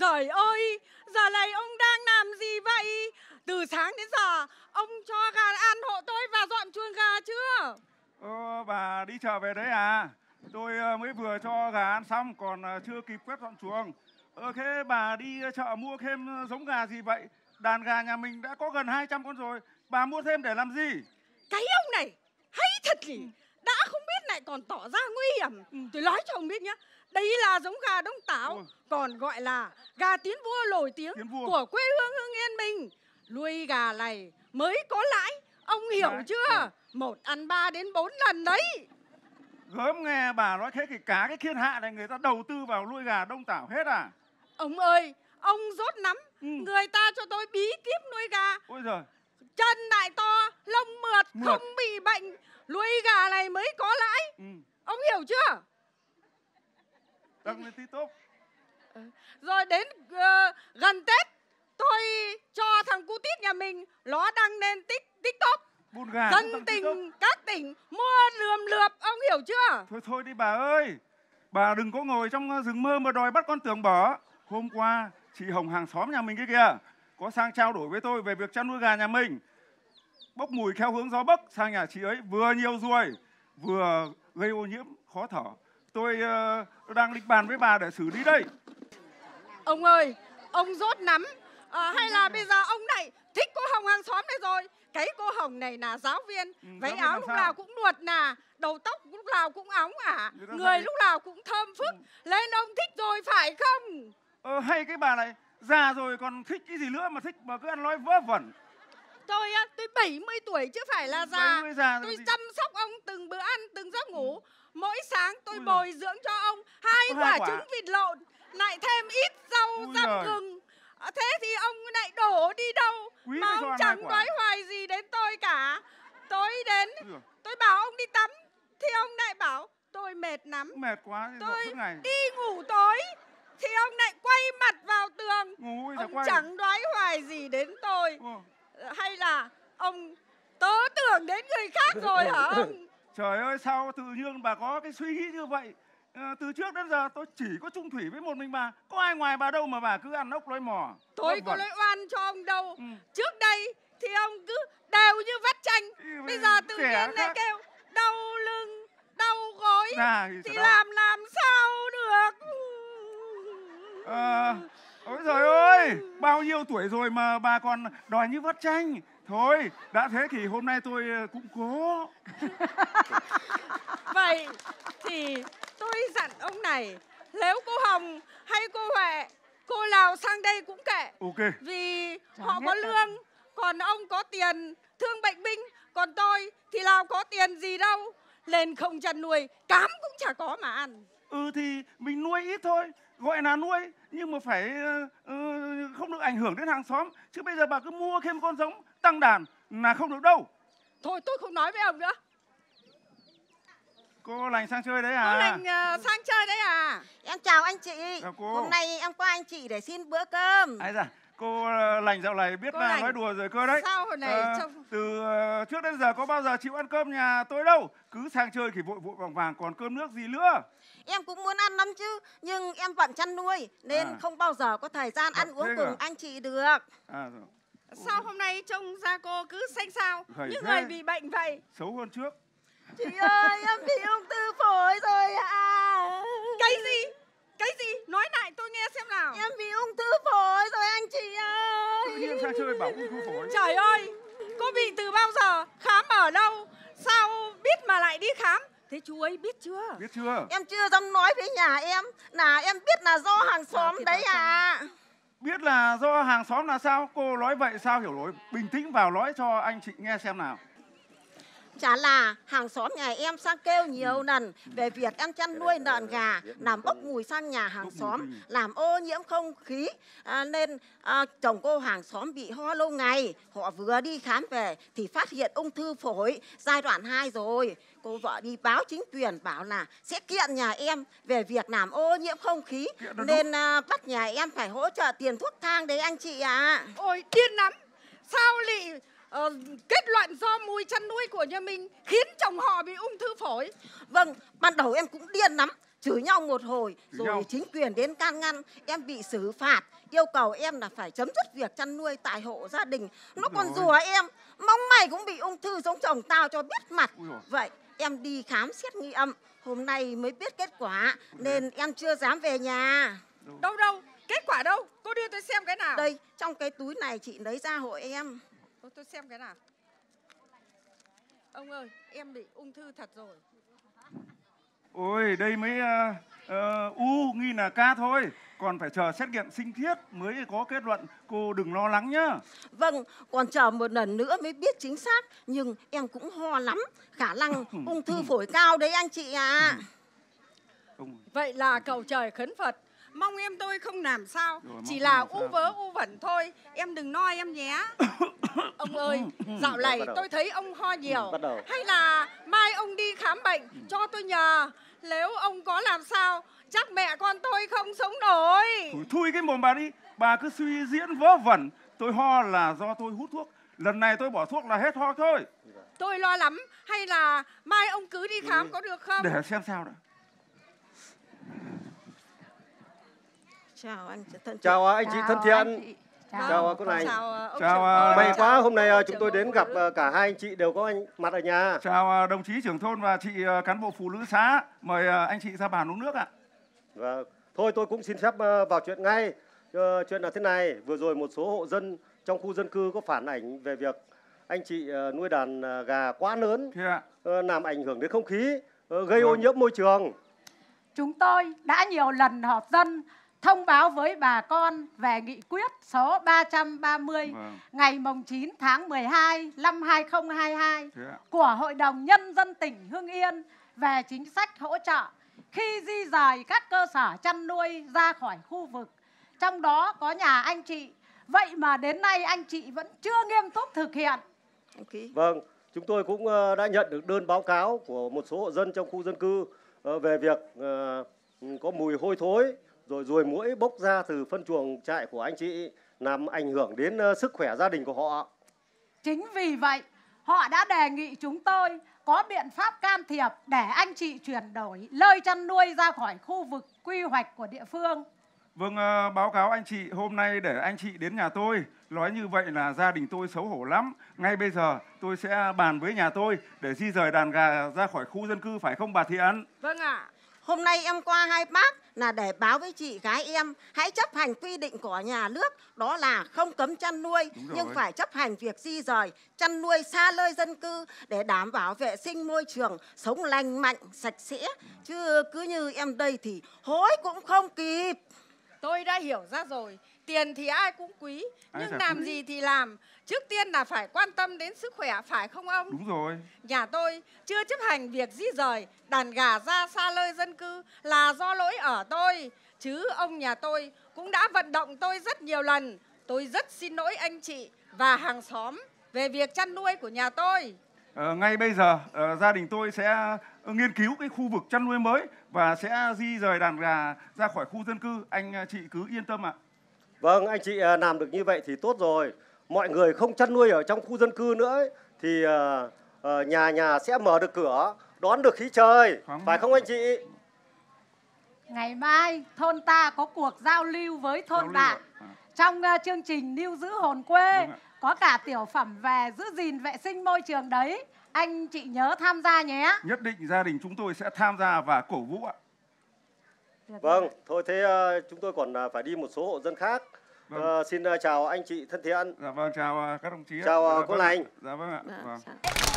Giời ơi, giờ này ông đang làm gì vậy? Từ sáng đến giờ, ông cho gà ăn hộ tôi và dọn chuồng gà chưa? Ờ, bà đi chợ về đấy à? Tôi ờ, mới vừa cho gà ăn xong, còn ờ, chưa kịp quét dọn chuồng. Ờ, thế bà đi chợ mua thêm ờ, giống gà gì vậy? Đàn gà nhà mình đã có gần 200 con rồi, bà mua thêm để làm gì? Cái ông này, hay thật nhỉ? lại còn tỏ ra nguy hiểm ừ. tôi nói cho ông biết nhá đấy là giống gà đông tảo ừ. còn gọi là gà tiến vua nổi tiếng vua. của quê hương hương yên mình nuôi gà này mới có lãi ông hiểu đấy. chưa ừ. một ăn ba đến bốn lần đấy gớm nghe bà nói thế thì cá cái thiên hạ này người ta đầu tư vào nuôi gà đông tảo hết à ông ơi ông rốt nắm ừ. người ta cho tôi bí kíp nuôi gà ôi giời chân lại to lông mượt, mượt. không bị bệnh nuôi gà này mới có lãi ừ. ông hiểu chưa Đăng lên tí ờ, rồi đến uh, gần tết tôi cho thằng cu tít nhà mình nó đăng lên tích tiktok dân tình các tỉnh mua lườm lượp ông hiểu chưa thôi thôi đi bà ơi bà đừng có ngồi trong ờ, rừng mơ mà đòi bắt con tường bỏ hôm qua chị hồng hàng xóm nhà mình kia kìa có sang trao đổi với tôi về việc chăn nuôi gà nhà mình bốc mùi theo hướng gió bắc sang nhà chị ấy vừa nhiều ruồi vừa gây ô nhiễm khó thở tôi uh, đang định bàn với bà để xử lý đây ông ơi ông rốt nắm à, hay là bây giờ ông này thích cô hồng hàng xóm này rồi cái cô hồng này là giáo viên ừ, váy áo lúc nào cũng nuột nà đầu tóc lúc nào cũng óng ả à. người lúc nào cũng thơm phức ừ. lên ông thích rồi phải không ờ, hay cái bà này già rồi còn thích cái gì nữa mà thích mà cứ ăn nói vớ vẩn tôi á, tôi 70 tuổi chứ phải là già. già tôi chăm sóc ông từng bữa ăn, từng giấc ừ. ngủ. Mỗi sáng tôi Ui bồi dưỡng cho ông hai quả, quả trứng vịt lộn, lại thêm ít rau răm gừng. À, thế thì ông lại đổ đi đâu Quý mà ông chẳng nói hoài gì đến tôi cả. Tôi đến, tôi bảo ông đi tắm, thì ông lại bảo tôi mệt lắm. Mệt quá, tôi ngày. đi ngủ tối thì ông lại quay mặt vào tường Ngủ, ông chẳng nói hoài gì đến tôi ừ hay là ông tớ tưởng đến người khác rồi hả ông trời ơi sao tự nhiên bà có cái suy nghĩ như vậy à, từ trước đến giờ tôi chỉ có chung thủy với một mình bà có ai ngoài bà đâu mà bà cứ ăn ốc lối mò tôi có lấy oan cho ông đâu ừ. trước đây thì ông cứ đều như vắt chanh bây giờ tự nhiên lại kêu đau lưng đau gối à, thì, thì làm làm sao được à, ôi trời ơi ơi bao nhiêu tuổi rồi mà bà còn đòi như vắt chanh thôi đã thế thì hôm nay tôi ờ, cũng cố vậy thì tôi dặn ông này nếu cô hồng hay cô huệ cô Lào sang đây cũng kệ ok vì Chán họ có lương rồi. còn ông có tiền thương bệnh binh còn tôi thì Lào có tiền gì đâu lên không chăn nuôi cám cũng chả có mà ăn ừ thì mình nuôi ít thôi gọi là nuôi nhưng mà phải uh, không được ảnh hưởng đến hàng xóm chứ bây giờ bà cứ mua thêm con giống tăng đàn là không được đâu thôi tôi không nói với ông nữa cô lành sang chơi đấy à cô lành uh, sang chơi đấy à em chào anh chị chào cô. hôm nay em qua anh chị để xin bữa cơm ấy dạ cô ờ, lành dạo này biết là nói đùa rồi cơ đấy sao này à, ờ, trông... từ ờ, trước đến giờ có bao giờ chịu ăn cơm nhà tôi đâu cứ sang chơi thì vội vội vàng vàng còn cơm nước gì nữa em cũng muốn ăn lắm chứ nhưng em vẫn chăn nuôi nên à. không bao giờ có thời gian Đó, ăn uống cùng à? anh chị được à, rồi. sao hôm nay trông da cô cứ xanh xao Thầy như thế. người bị bệnh vậy xấu hơn trước chị ơi em chú ấy biết chưa? Biết chưa? Em chưa dám nói với nhà em là em biết là do vâng, hàng xóm à, đấy à. Biết là do hàng xóm là sao? Cô nói vậy sao hiểu lỗi? Bình tĩnh vào nói cho anh chị nghe xem nào. Chả là hàng xóm nhà em sang kêu nhiều ừ. lần về việc ăn chăn nuôi lợn gà làm bốc mùi sang nhà hàng xóm, làm ô nhiễm không khí à, nên à, chồng cô hàng xóm bị ho lâu ngày. Họ vừa đi khám về thì phát hiện ung thư phổi giai đoạn 2 rồi. Cô vợ đi báo chính quyền bảo là sẽ kiện nhà em về việc làm ô nhiễm không khí nên à, bắt nhà em phải hỗ trợ tiền thuốc thang đấy anh chị ạ. À. Ôi điên lắm. Sao lại uh, kết luận do mùi chăn nuôi của nhà mình khiến chồng họ bị ung thư phổi. Vâng, ban đầu em cũng điên lắm, chửi nhau một hồi rồi nhau. chính quyền đến can ngăn, em bị xử phạt, yêu cầu em là phải chấm dứt việc chăn nuôi tại hộ gia đình. Nó Đúng còn rồi. rùa em, mong mày cũng bị ung thư giống chồng tao cho biết mặt. Vậy em đi khám xét nghi âm, hôm nay mới biết kết quả nên em chưa dám về nhà. Đâu đâu, kết quả đâu? Cô đưa tôi xem cái nào. Đây, trong cái túi này chị lấy ra hộ em. Tôi, tôi xem cái nào. Ông ơi, em bị ung thư thật rồi. Ôi, đây mới uh, uh, u nghi là ca thôi. Còn phải chờ xét nghiệm sinh thiết mới có kết luận. Cô đừng lo lắng nhá. Vâng, còn chờ một lần nữa mới biết chính xác. Nhưng em cũng ho lắm. Khả năng ung thư phổi cao đấy anh chị à. Vậy là cầu trời khấn Phật mong em tôi không làm sao Rồi, chỉ là u vớ u vẩn thôi em đừng noi em nhé ông ơi ừ, ừ, dạo này tôi thấy ông ho ừ, nhiều hay là mai ông đi khám bệnh cho tôi nhờ nếu ông có làm sao chắc mẹ con tôi không sống nổi thôi, thui cái mồm bà đi bà cứ suy diễn vớ vẩn tôi ho là do tôi hút thuốc lần này tôi bỏ thuốc là hết ho thôi tôi lo lắm hay là mai ông cứ đi khám có được không để xem sao đã Chào anh thân Chào à, anh chị thân thiện. Chào, chào à, cô này. Chào, à, chào may quá hôm nay chúng tôi đến gặp cả hai anh chị đều có anh mặt ở nhà. Chào đồng chí trưởng thôn và chị cán bộ phụ nữ xã. Mời anh chị ra bàn uống nước ạ. Và thôi tôi cũng xin phép vào chuyện ngay. Ờ, chuyện là thế này, vừa rồi một số hộ dân trong khu dân cư có phản ảnh về việc anh chị nuôi đàn gà quá lớn ờ, làm ảnh hưởng đến không khí, ờ, gây ô vâng. nhiễm môi trường. Chúng tôi đã nhiều lần họp dân thông báo với bà con về nghị quyết số 330 vâng. ngày mùng 9 tháng 12 năm 2022 của Hội đồng Nhân dân tỉnh Hưng Yên về chính sách hỗ trợ khi di rời các cơ sở chăn nuôi ra khỏi khu vực. Trong đó có nhà anh chị. Vậy mà đến nay anh chị vẫn chưa nghiêm túc thực hiện. Okay. Vâng, chúng tôi cũng ờ, đã nhận được đơn báo cáo của một số hộ dân trong khu dân cư ờ, về việc ờ, có mùi hôi thối rồi ruồi muỗi bốc ra từ phân chuồng trại của anh chị làm ảnh hưởng đến ờ, sức khỏe gia đình của họ. Chính vì vậy, họ đã đề nghị chúng tôi có biện pháp can thiệp để anh chị chuyển đổi lơi chăn nuôi ra khỏi khu vực quy hoạch của địa phương. Vâng, ờ, báo cáo anh chị, hôm nay để anh chị đến nhà tôi, nói như vậy là gia đình tôi xấu hổ lắm. Ngay bây giờ tôi sẽ bàn với nhà tôi để di rời đàn gà ra khỏi khu dân cư phải không bà Thị Ấn? Vâng ạ. À. Hôm nay em qua hai bác là để báo với chị gái em hãy chấp hành quy định của nhà nước đó là không cấm chăn nuôi nhưng phải chấp hành việc di rời chăn nuôi xa nơi dân cư để đảm bảo vệ sinh môi trường sống lành mạnh sạch sẽ chứ cứ như em đây thì hối cũng không kịp tôi đã hiểu ra rồi tiền thì ai cũng quý nhưng làm quý. gì thì làm trước tiên là phải quan tâm đến sức khỏe phải không ông đúng rồi nhà tôi chưa chấp hành việc di rời đàn gà ra xa lơi dân cư là do lỗi ở tôi chứ ông nhà tôi cũng đã vận động tôi rất nhiều lần tôi rất xin lỗi anh chị và hàng xóm về việc chăn nuôi của nhà tôi Ờ, ngay bây giờ ờ, gia đình tôi sẽ ờ, nghiên cứu cái khu vực chăn nuôi mới và sẽ di rời đàn gà ra khỏi khu dân cư. Anh chị cứ yên tâm ạ. Vâng, anh chị làm được như vậy thì tốt rồi. Mọi người không chăn nuôi ở trong khu dân cư nữa ấy, thì nhà nhà sẽ mở được cửa, đón được khí trời. Khoảng... Phải không anh chị? Ngày mai thôn ta có cuộc giao lưu với thôn bạn. À. Trong chương trình Lưu giữ hồn quê có cả tiểu phẩm về giữ gìn vệ sinh môi trường đấy anh chị nhớ tham gia nhé nhất định gia đình chúng tôi sẽ tham gia và cổ vũ ạ vâng thôi thế ờ, chúng tôi còn à, phải đi một số hộ dân khác vâng. à, xin ờ, chào anh chị thân thiện dạ vâng chào các đồng chí chào dạ, cô vâng. lành dạ vâng ạ dạ, vâng. Chào.